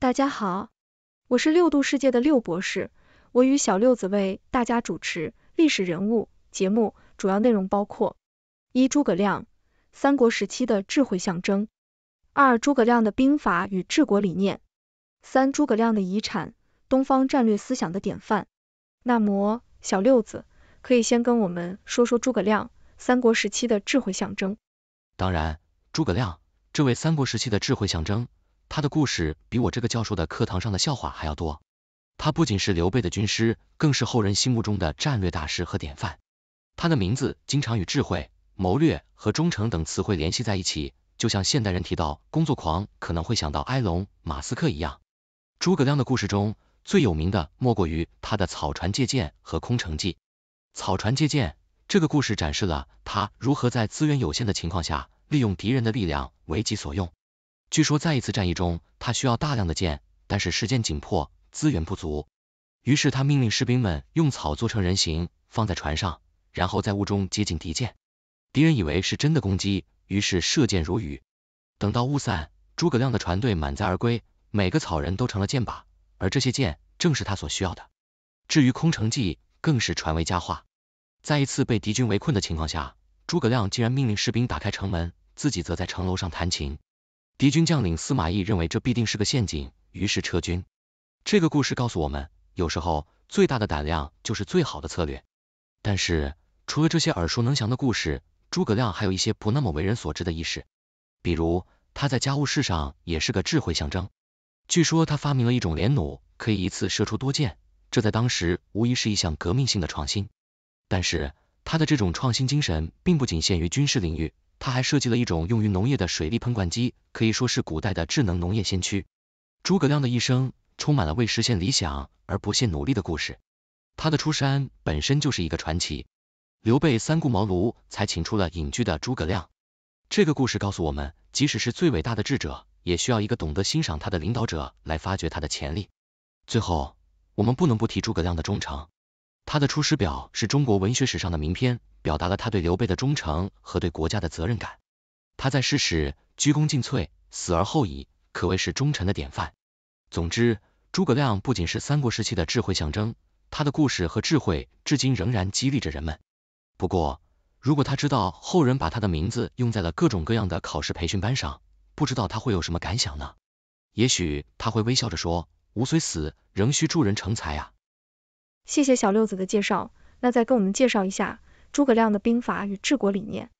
大家好，我是六度世界的六博士，我与小六子为大家主持历史人物节目，主要内容包括：一、诸葛亮，三国时期的智慧象征；二、诸葛亮的兵法与治国理念；三、诸葛亮的遗产，东方战略思想的典范。那么，小六子可以先跟我们说说诸葛亮，三国时期的智慧象征。当然，诸葛亮这位三国时期的智慧象征。他的故事比我这个教授的课堂上的笑话还要多。他不仅是刘备的军师，更是后人心目中的战略大师和典范。他的名字经常与智慧、谋略和忠诚等词汇联系在一起，就像现代人提到工作狂可能会想到埃隆·马斯克一样。诸葛亮的故事中最有名的莫过于他的草船借箭和空城计。草船借箭这个故事展示了他如何在资源有限的情况下，利用敌人的力量为己所用。据说在一次战役中，他需要大量的箭，但是时间紧迫，资源不足。于是他命令士兵们用草做成人形，放在船上，然后在雾中接近敌舰。敌人以为是真的攻击，于是射箭如雨。等到雾散，诸葛亮的船队满载而归，每个草人都成了箭靶，而这些箭正是他所需要的。至于空城计，更是传为佳话。在一次被敌军围困的情况下，诸葛亮竟然命令士兵打开城门，自己则在城楼上弹琴。敌军将领司马懿认为这必定是个陷阱，于是撤军。这个故事告诉我们，有时候最大的胆量就是最好的策略。但是，除了这些耳熟能详的故事，诸葛亮还有一些不那么为人所知的意识，比如，他在家务事上也是个智慧象征。据说他发明了一种连弩，可以一次射出多箭，这在当时无疑是一项革命性的创新。但是，他的这种创新精神并不仅限于军事领域。他还设计了一种用于农业的水利喷灌机，可以说是古代的智能农业先驱。诸葛亮的一生充满了为实现理想而不懈努力的故事，他的出山本身就是一个传奇。刘备三顾茅庐才请出了隐居的诸葛亮，这个故事告诉我们，即使是最伟大的智者，也需要一个懂得欣赏他的领导者来发掘他的潜力。最后，我们不能不提诸葛亮的忠诚。他的《出师表》是中国文学史上的名篇，表达了他对刘备的忠诚和对国家的责任感。他在世时鞠躬尽瘁，死而后已，可谓是忠臣的典范。总之，诸葛亮不仅是三国时期的智慧象征，他的故事和智慧至今仍然激励着人们。不过，如果他知道后人把他的名字用在了各种各样的考试培训班上，不知道他会有什么感想呢？也许他会微笑着说：“吾虽死，仍需助人成才啊。”谢谢小六子的介绍，那再跟我们介绍一下诸葛亮的兵法与治国理念。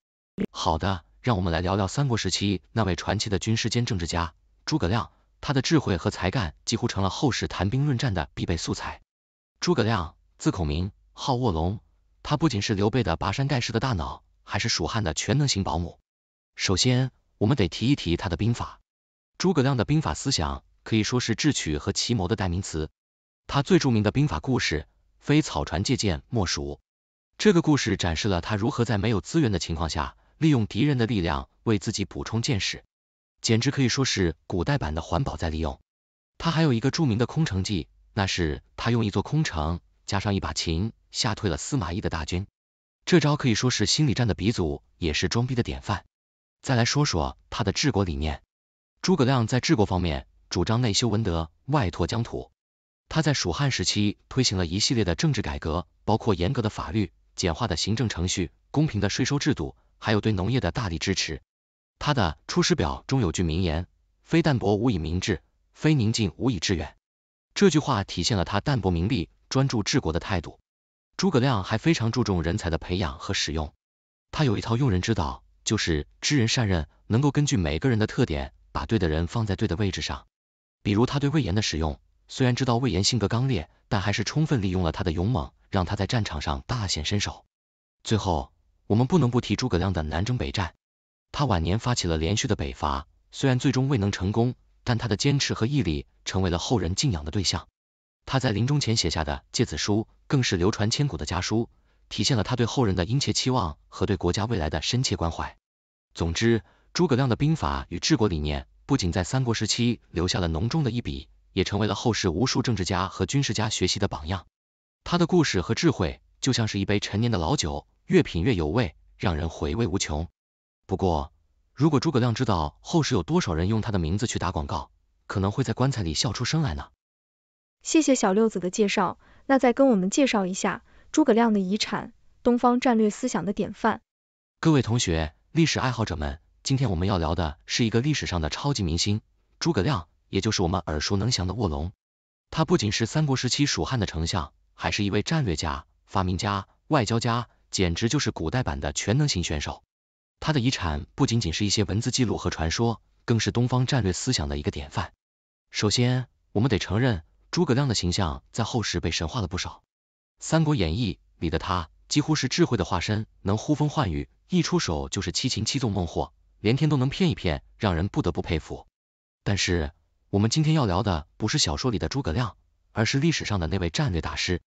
好的，让我们来聊聊三国时期那位传奇的军事兼政治家诸葛亮，他的智慧和才干几乎成了后世谈兵论战的必备素材。诸葛亮，字孔明，号卧龙，他不仅是刘备的拔山盖世的大脑，还是蜀汉的全能型保姆。首先，我们得提一提他的兵法。诸葛亮的兵法思想可以说是智取和奇谋的代名词。他最著名的兵法故事，非草船借箭莫属。这个故事展示了他如何在没有资源的情况下，利用敌人的力量为自己补充箭矢，简直可以说是古代版的环保再利用。他还有一个著名的空城计，那是他用一座空城加上一把琴吓退了司马懿的大军，这招可以说是心理战的鼻祖，也是装逼的典范。再来说说他的治国理念，诸葛亮在治国方面主张内修文德，外拓疆土。他在蜀汉时期推行了一系列的政治改革，包括严格的法律、简化的行政程序、公平的税收制度，还有对农业的大力支持。他的《出师表》中有句名言：“非淡泊无以明志，非宁静无以致远。”这句话体现了他淡泊名利、专注治国的态度。诸葛亮还非常注重人才的培养和使用，他有一套用人之道，就是知人善任，能够根据每个人的特点，把对的人放在对的位置上。比如他对魏延的使用。虽然知道魏延性格刚烈，但还是充分利用了他的勇猛，让他在战场上大显身手。最后，我们不能不提诸葛亮的南征北战。他晚年发起了连续的北伐，虽然最终未能成功，但他的坚持和毅力成为了后人敬仰的对象。他在临终前写下的《诫子书》，更是流传千古的家书，体现了他对后人的殷切期望和对国家未来的深切关怀。总之，诸葛亮的兵法与治国理念不仅在三国时期留下了浓重的一笔。也成为了后世无数政治家和军事家学习的榜样。他的故事和智慧就像是一杯陈年的老酒，越品越有味，让人回味无穷。不过，如果诸葛亮知道后世有多少人用他的名字去打广告，可能会在棺材里笑出声来呢。谢谢小六子的介绍，那再跟我们介绍一下诸葛亮的遗产——东方战略思想的典范。各位同学、历史爱好者们，今天我们要聊的是一个历史上的超级明星——诸葛亮。也就是我们耳熟能详的卧龙，他不仅是三国时期蜀汉的丞相，还是一位战略家、发明家、外交家，简直就是古代版的全能型选手。他的遗产不仅仅是一些文字记录和传说，更是东方战略思想的一个典范。首先，我们得承认，诸葛亮的形象在后世被神化了不少，《三国演义》里的他几乎是智慧的化身，能呼风唤雨，一出手就是七擒七纵孟获，连天都能骗一骗，让人不得不佩服。但是我们今天要聊的不是小说里的诸葛亮，而是历史上的那位战略大师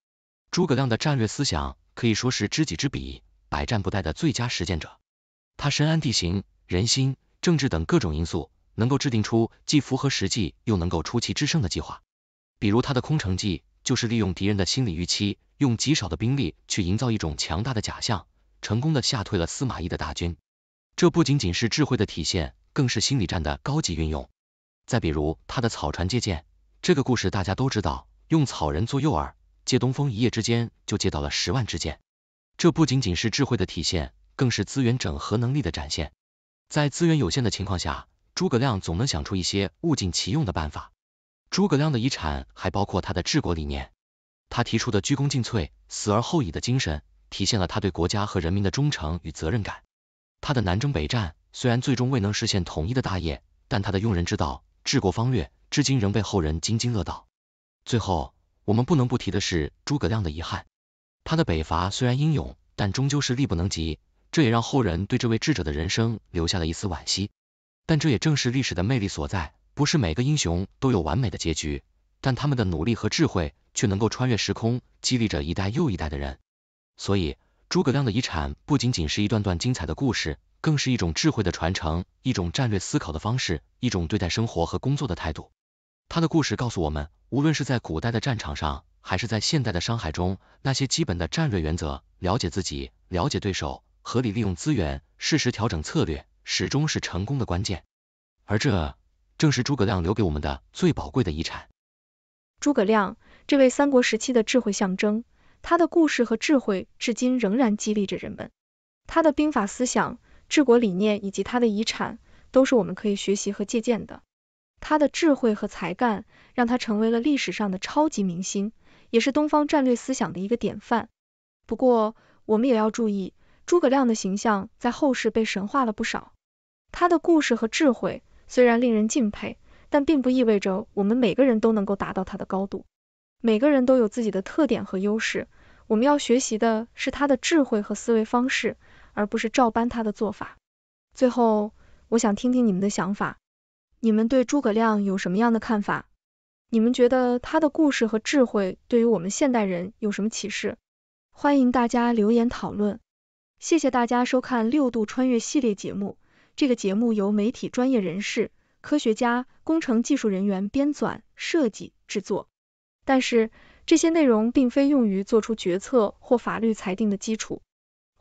诸葛亮的战略思想，可以说是知己知彼、百战不殆的最佳实践者。他深谙地形、人心、政治等各种因素，能够制定出既符合实际又能够出奇制胜的计划。比如他的空城计，就是利用敌人的心理预期，用极少的兵力去营造一种强大的假象，成功的吓退了司马懿的大军。这不仅仅是智慧的体现，更是心理战的高级运用。再比如他的草船借箭，这个故事大家都知道，用草人做诱饵，借东风一夜之间就借到了十万支箭。这不仅仅是智慧的体现，更是资源整合能力的展现。在资源有限的情况下，诸葛亮总能想出一些物尽其用的办法。诸葛亮的遗产还包括他的治国理念，他提出的鞠躬尽瘁，死而后已的精神，体现了他对国家和人民的忠诚与责任感。他的南征北战虽然最终未能实现统一的大业，但他的用人之道。治国方略，至今仍被后人津津乐道。最后，我们不能不提的是诸葛亮的遗憾，他的北伐虽然英勇，但终究是力不能及，这也让后人对这位智者的人生留下了一丝惋惜。但这也正是历史的魅力所在，不是每个英雄都有完美的结局，但他们的努力和智慧却能够穿越时空，激励着一代又一代的人。所以，诸葛亮的遗产不仅仅是一段段精彩的故事。更是一种智慧的传承，一种战略思考的方式，一种对待生活和工作的态度。他的故事告诉我们，无论是在古代的战场上，还是在现代的商海中，那些基本的战略原则——了解自己，了解对手，合理利用资源，适时调整策略，始终是成功的关键。而这正是诸葛亮留给我们的最宝贵的遗产。诸葛亮，这位三国时期的智慧象征，他的故事和智慧至今仍然激励着人们。他的兵法思想。治国理念以及他的遗产都是我们可以学习和借鉴的。他的智慧和才干让他成为了历史上的超级明星，也是东方战略思想的一个典范。不过，我们也要注意，诸葛亮的形象在后世被神化了不少。他的故事和智慧虽然令人敬佩，但并不意味着我们每个人都能够达到他的高度。每个人都有自己的特点和优势，我们要学习的是他的智慧和思维方式。而不是照搬他的做法。最后，我想听听你们的想法，你们对诸葛亮有什么样的看法？你们觉得他的故事和智慧对于我们现代人有什么启示？欢迎大家留言讨论。谢谢大家收看六度穿越系列节目。这个节目由媒体专业人士、科学家、工程技术人员编纂、设计、制作，但是这些内容并非用于做出决策或法律裁定的基础。